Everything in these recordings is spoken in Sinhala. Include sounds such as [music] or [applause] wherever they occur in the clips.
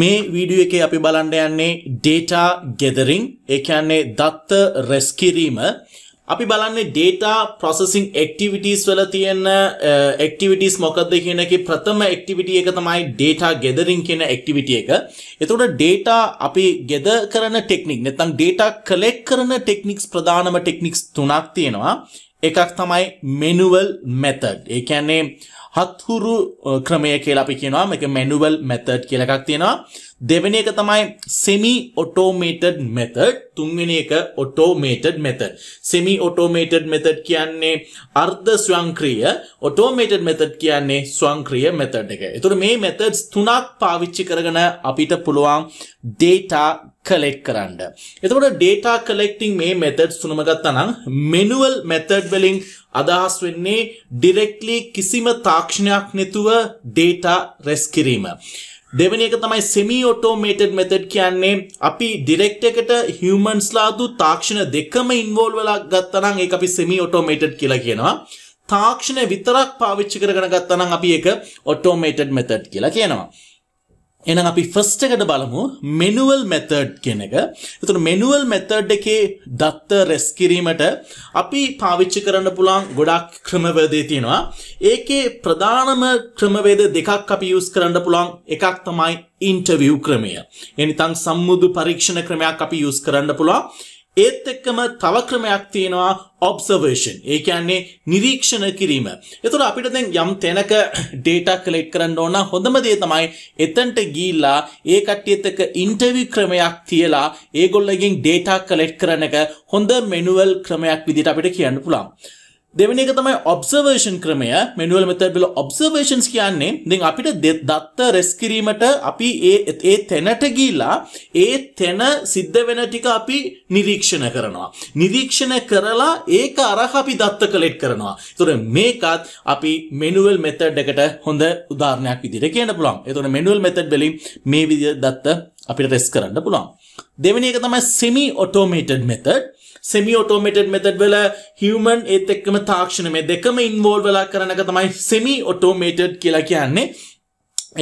මේ වීඩියෝ එකේ අපි බලන්න යන්නේ data gathering ඒ කියන්නේ දත්ත රැස් කිරීම අපි බලන්නේ data processing activities වල තියෙන activities මොකක්ද කියන එකේ ප්‍රථම activity එක තමයි data gathering කියන activity එක. එතකොට data අපි gather කරන technique නැත්නම් data collect කරන techniques ප්‍රධානම techniques තුනක් තියෙනවා. එකක් තමයි මෙනුවල් මෙතඩ් ඒ කියන්නේ හත්හුරු ක්‍රමය කියලා අපි කියනවා මේක මෙනුවල් මෙතඩ් කියලා එකක් තියෙනවා දෙවෙනි එක තමයි semi automated method තුන්වෙනි එක automated method semi automated method කියන්නේ අර්ධ ස්වයංක්‍රීය automated method කියන්නේ ස්වයංක්‍රීය method එක. ඒතකොට මේ methods තුනක් පාවිච්චි කරගෙන අපිට පුළුවන් data කලෙක් කරන්න. එතකොට data collecting මේ methods තුනම ගත්තා නම් manual method වලින් අදහස් වෙන්නේ directly කිසිම තාක්ෂණයක් නැතුව data res කිරීම. දෙවෙනි එක තමයි semi automated method කියන්නේ අපි direct එකට humansලාදු තාක්ෂණ දෙකම involve වෙලා ගත්තා නම් ඒක අපි semi automated කියලා කියනවා. තාක්ෂණ විතරක් පාවිච්චි කරගෙන ගත්තා නම් අපි ඒක automated method කියලා කියනවා. එනම් අපි ෆස්ට එකට බලමු මෙනුවල් මෙතඩ් කියන එක. එතකොට මෙනුවල් මෙතඩ් එකේ දත්ත රෙස් කිරීමට අපි පාවිච්චි කරන්න පුළුවන් ගොඩක් ක්‍රමවේදේ තියෙනවා. ඒකේ ප්‍රධානම ක්‍රමවේද දෙකක් අපි යූස් කරන්න පුළුවන්. එකක් තමයි ඉන්ටර්විව් ක්‍රමය. එනිතන් සම්මුදු පරීක්ෂණ ක්‍රමයක් අපි යූස් කරන්න පුළුවන්. ඒත් එක්කම තව ක්‍රමයක් තියෙනවා observation. ඒ කියන්නේ නිරීක්ෂණ කිරීම. එතකොට අපිට දැන් යම් තැනක data collect කරන්න ඕන හොඳම දේ තමයි එතනට ගිහිල්ලා ඒ කට්ටියත් එක්ක interview ක්‍රමයක් තියලා ඒගොල්ලගෙන් data collect කරන එක හොඳ manual ක්‍රමයක් විදිහට අපිට කියන්න පුළුවන්. දෙවනි එක තමයි ඔබ්සර්වේෂන් ක්‍රමය මෙනුවල් මෙතඩ් වල ඔබ්සර්වේෂන්ස් කියන්නේ දැන් අපිට දත්ත රෙස් කිරීමට අපි ඒ ඒ තැනට ගිහිලා ඒ තැන සිද්ධ වෙන ටික අපි නිරීක්ෂණ කරනවා නිරීක්ෂණ කරලා ඒක අරහ අපි දත්ත කලෙක්ට් කරනවා ඒතකොට මේකත් අපි මෙනුවල් මෙතඩ් එකට හොඳ උදාහරණයක් විදිහට කියන්න පුළුවන් ඒතකොට මෙනුවල් මෙතඩ් වලින් මේ විදිහ දත්ත අපිට රෙස් කරන්න පුළුවන් දෙවැනි එක තමයි semi automated method semi automated method වල human ඒත් එක්කම තාක්ෂණ මේ දෙකම involve වෙලා කරන එක තමයි semi automated කියලා කියන්නේ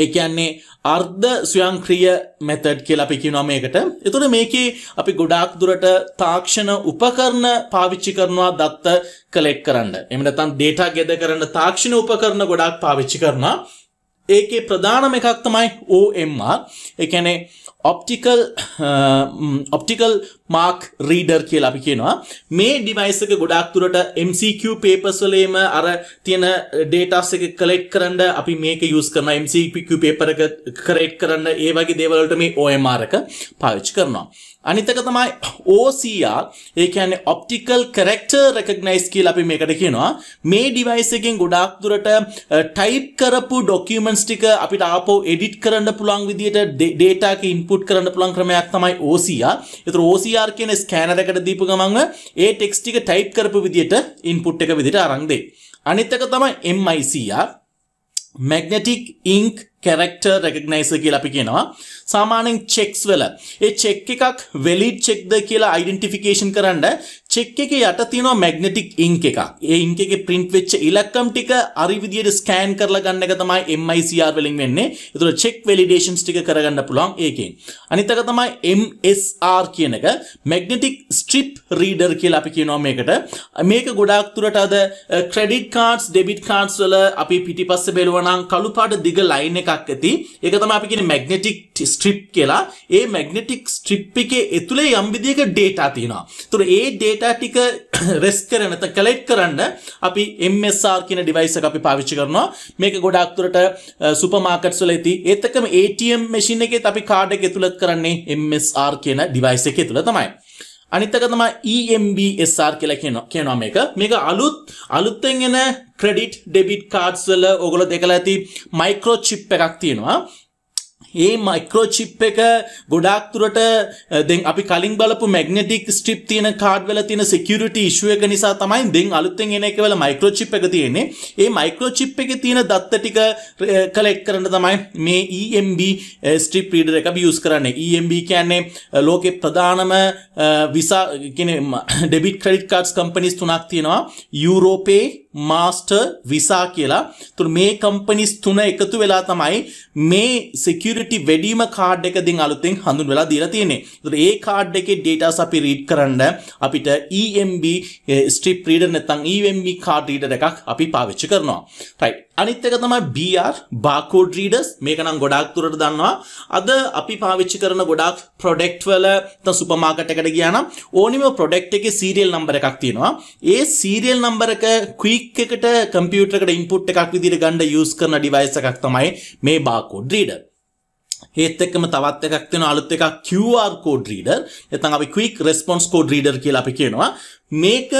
ඒ කියන්නේ අර්ධ ස්වයංක්‍රීය method කියලා අපි කියනවා මේකට. ඒතකොට මේකේ අපි ගොඩාක් දුරට තාක්ෂණ උපකරණ පාවිච්චි කරනවා දත්ත collect කරන්න. එහෙම නැත්නම් data gather කරන්න තාක්ෂණ උපකරණ ගොඩාක් පාවිච්චි කරනවා. ඒකේ ප්‍රධානම එකක් තමයි OMR ඒ කියන්නේ ඔප්ටිකල් ඔප්ටිකල් මාක් රීඩර් කියලා අපි කියනවා මේ ඩිවයිස් එක ගොඩක් දුරට MCQ papers වලේම අර තියෙන ඩේටාස් එක කලෙක්ට් කරන්න අපි මේක යූස් කරනවා MCQ paper එක කරේට් කරන්න ඒ වගේ දේවල් වලට මේ OMR එක පාවිච්චි කරනවා අනිතක තමයි OCR ඒ කියන්නේ optical character recognize කියලා අපි මේකට කියනවා මේ device එකෙන් ගොඩාක් දුරට type කරපු documents ටික අපිට ආපහු edit කරන්න පුළුවන් විදියට data එක input කරන්න පුළුවන් ක්‍රමයක් තමයි OCR. ඒතර OCR කියන scanner එකට දීපු ගමන්ම ඒ text ටික type කරපු විදියට input එක විදියට අරන් දෙයි. අනිත් එක තමයි MICR magnetic ink කැරෙක්ටර් රෙකග්නයිසර් කියලා අපි කියනවා. සාමාන්‍යයෙන් චෙක්ස් වල ඒ චෙක් එකක් වැලිඩ් චෙක්ද කියලා ඩෙන්ටිෆිකේෂන් කරන්න චෙක් එක යට තියෙනවා මැග්නටික් ඉංක් එකක්. ඒ ඉංක් එකේ print වෙච්ච ඉලක්කම් ටික අරි විදියට ස්කෑන් කරලා ගන්න එක තමයි MICR වලින් වෙන්නේ. ඒතර check validations ටික කරගන්න පුළුවන් ඒකෙන්. අනිත් එක තමයි MSR කියන එක magnetic strip reader කියලා අපි කියනවා මේකට. මේක ගොඩාක් දුරට අද credit cards, debit cards වල අපි පිටිපස්සේ බලුවා නම් කළු පාට දිග line එකක් ඇති. ඒක තමයි අපි කියන්නේ magnetic strip කියලා. ඒ magnetic strip එකේ ඇතුලේ යම් විදියක data තියෙනවා. ඒතර ඒ data ඩේටා ටික රෙස් [coughs] කරන නැත්නම් කලෙක්ට් කරන්න අපි MSR කියන ඩිවයිස් එක අපි පාවිච්චි කරනවා මේක ගොඩක් දුරට සුපර් මාකට්ස් වල ඇති ඒත් එක්කම ATM machine එකෙත් අපි කාඩ් එක ඇතුළත් කරන්නේ MSR කියන ඩිවයිස් එක ඇතුළ තමයි අනිත් එක තමයි EMBSR කියලා කියනවා කියනවා මේක මේක අලුත් අලුතෙන් එන ක්‍රෙඩිට් ඩෙබිට් කාඩ්ස් වල ඕගොල්ලෝ දැකලා ඇති මයික්‍රෝ චිප් එකක් තියෙනවා ඒ මයික්‍රෝචිප් එක ගොඩාක් තුරට දැන් අපි කලින් බලපු මැග්නටික් ස්ට්‍රිප් තියෙන කාඩ් වල තියෙන සිකියුරිටි ඉෂුව එක නිසා තමයි දැන් අලුතෙන් එන එක වල මයික්‍රෝචිප් එක තියෙන්නේ. ඒ මයික්‍රෝචිප් එකේ තියෙන දත්ත ටික කලෙක්ට් කරන්න තමයි මේ EMB ස්ට්‍රිප් රීඩර් එක අපි යූස් කරන්නේ. EMB කියන්නේ ලෝකේ ප්‍රධානම විසා කියන්නේ ඩෙබිට් ක්‍රෙඩිට් කාඩ්ස් කම්පැනිස් තුනක් තියෙනවා. යුරෝපේ මාස්ටර් විසා කියලා තුර මේ කම්පනිස් තුන එකතු වෙලා තමයි මේ සිකියරිටි වැඩීම කාඩ් එකදින් අලුතෙන් හඳුන් වෙලා දීලා තියෙන්නේ. ඒතර ඒ කාඩ් එකේ ඩේටාස් අපි රීඩ් කරන්න අපිට EMB ස්ට්‍රිප් රීඩර් නැත්නම් EMB කාඩ් රීඩර් එකක් අපි පාවිච්චි කරනවා. රයිට්. අනිත් එක තමයි BR barcode readers මේක නම් ගොඩාක් දුරට දන්නවා අද අපි පාවිච්චි කරන ගොඩාක් product වල නැත්නම් සුපර් මාකට් එකට ගියා නම් ඕනිම product එකේ serial number එකක් තියෙනවා ඒ serial number එක quick එකට computer එකට input එකක් විදිහට ගන්න use කරන device එකක් තමයි මේ barcode reader ඒත් එක්කම තවත් එකක් තියෙන අලුත් එකක් QR code reader නැත්නම් අපි quick response code reader කියලා අපි කියනවා මේක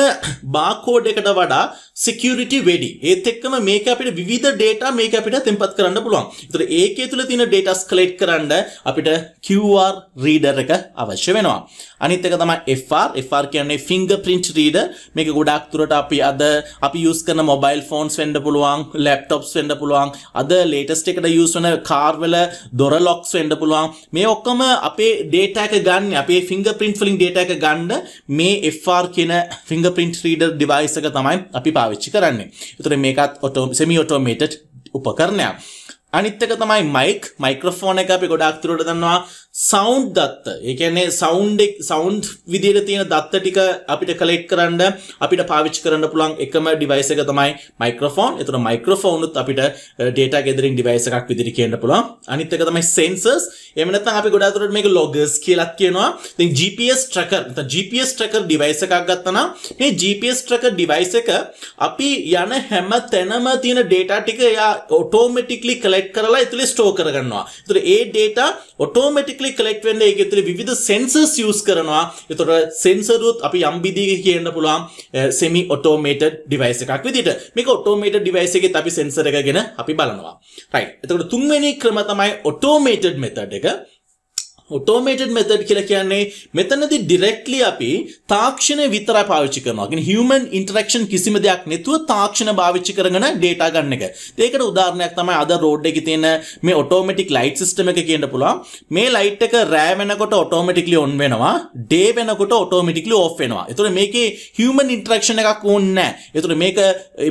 බාකෝඩ් එකට වඩා සිකියුරිටි වැඩි. ඒත් එක්කම මේක අපිට විවිධ data මේක අපිට තැන්පත් කරන්න පුළුවන්. ඒතර ඒකේ තුල තියෙන data collect කරන්න අපිට QR reader එක අවශ්‍ය වෙනවා. අනිත් එක තමයි FR. FR කියන්නේ fingerprint reader. මේක ගොඩාක් දුරට අපි අද අපි use කරන mobile phones වෙන්න පුළුවන්, laptops වෙන්න පුළුවන්, අද latest එකට use වෙන car වල දොර locks වෙන්න පුළුවන්. මේ ඔක්කොම අපේ data එක ගන්න, අපේ fingerprint වලින් data එක ගන්න මේ FR කියන ෆිංග පින්ට් රීඩර් ඩිවයිසක තමයි අපි පාවිච්චි කරන්නේ එතකොට මේකත් ඔටෝ සෙමි ඔටෝමේටඩ් උපකරණයක් අනිත්තක තමයි මයික් මයික්‍රෆෝන එක අපි ගොඩක් තුරට දන්නවා සෞන්් දත්ත ඒකැනේ සෞන්්ෙක් සෞන්් විදිර තියෙන දත්ත ටික අපිට කලෙක් කරන්න අපිට පාවිච් කරන්න පුළන් එකම ඩිවයිස එක තමයි මයිකරෆෝන් එතුර මයිකරෆෝනුත් අපිට ඩේට ගෙදරින් ඩිවයිස එකක් විදිරි කියන්න පුළන් අනිත් එක තමයි සෙන්සර්ස් එමනත අපි ගොඩාතුරට මේ ලොගස් කියලත් කියනවා ති GPS tracker GPS tracker device එකක් ගත්තන මේ GPS ට්‍රක ඩිවයිස එක අපි යන හැම තැනම තියෙන ඩේට ටික යා ඔටෝමටික්ලි කලෙක්් කරලා ඉතුලි ස්ටෝ කරගන්නවා තුර ඒ ඩේට ඔටෝමටික ඩයිරෙක්ලි කලෙක්ට් වෙන්න ඒක ඇතුලේ විවිධ සෙන්සර්ස් යූස් කරනවා. ඒතකොට සෙන්සරුත් අපි යම් විදිහකින් කියන්න පුළුවන් semi automated device එකක් විදිහට. මේක automated device එකෙත් අපි සෙන්සර් එක ගැන අපි බලනවා. right. එතකොට තුන්වෙනි ක්‍රම තමයි automated method එක. ඔටෝමේටඩ් මෙතඩ් කියලා කියන්නේ මෙතනදි ඩිරෙක්ට්ලි අපි තාක්ෂණය විතරයි පාවිච්චි කරනවා. කියන්නේ human interaction කිසිම දෙයක් නැතුව තාක්ෂණ පාවිච්චි කරගෙන data ගන්න එක. ඒකට උදාහරණයක් තමයි අද road එකේ තියෙන මේ automatic light system එක කියන්න පුළුවන්. මේ light එක රෑ වෙනකොට automatically on වෙනවා, day වෙනකොට automatically off වෙනවා. ඒතකොට මේකේ human interaction එකක් ඕනේ නැහැ. ඒතකොට මේක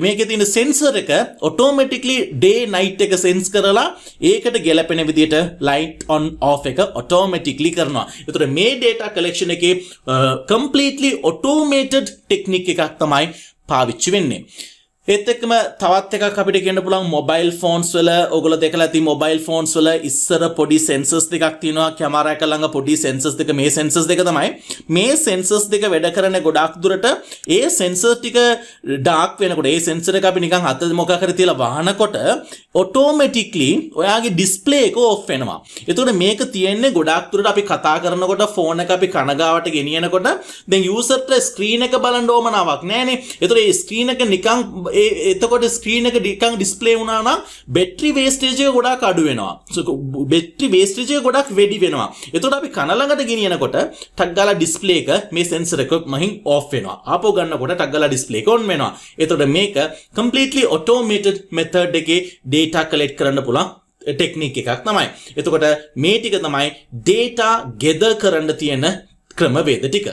මේකේ තියෙන sensor එක automatically day night එක sense කරලා ඒකට ගැලපෙන විදිහට light on off එක automatically automatically කරනවා. ඒතර මේ data collection එකේ completely automated technique එකක් තමයි පාවිච්චි වෙන්නේ. ඒත් එක්කම තවත් එකක් අපිට කියන්න පුළුවන් මොබයිල් ෆෝන්ස් වල ඔයගොල්ලෝ දෙකලා තියෙන මොබයිල් ෆෝන්ස් වල ඉස්සර පොඩි සෙන්සර්ස් දෙකක් තියෙනවා කැමරා එක ළඟ පොඩි සෙන්සර්ස් දෙක මේ සෙන්සර්ස් දෙක තමයි මේ සෙන්සර්ස් දෙක වැඩ කරන ගොඩක් දුරට ඒ සෙන්සර් ටික ඩාක් වෙනකොට ඒ සෙන්සර් එක අපි නිකන් අත මොකක් හරි තියලා වහනකොට ඔටෝමටික්ලි ඔයාගේ ඩිස්පලේ එක ඔෆ් වෙනවා. එතකොට මේක තියෙන්නේ ගොඩක් දුරට අපි කතා කරනකොට ෆෝන් එක අපි කනගාවට ගෙනියනකොට දැන් යූසර්ට ස්ක්‍රීන් එක බලන්න ඕමනාවක් නැහනේ. එතකොට ඒ ස්ක්‍රීන් එක නිකන් එතකොට ස්ක්‍රීන් එක නිකන් ඩිස්ප්ලේ වුණා නම් බැටරි වේස්ටේජ් එක ගොඩක් අඩු වෙනවා. බැටරි වේස්ටේජ් එක ගොඩක් වැඩි වෙනවා. එතකොට අපි කන ළඟට ගෙනියනකොට ටක් ගාලා ඩිස්ප්ලේ එක මේ සෙන්සර් එක මහින් ඔෆ් වෙනවා. ආපහු ගන්නකොට ටක් ගාලා ඩිස්ප්ලේ එක ඔන් වෙනවා. එතකොට මේක completely automated method එකේ data ඩේටා කලෙක්ට් කරන්න පුළුවන් ටෙක්නික් එකක් තමයි. එතකොට මේ ටික තමයි ඩේටා ගෙදර් කරන්න තියෙන ක්‍රමවේද ටික.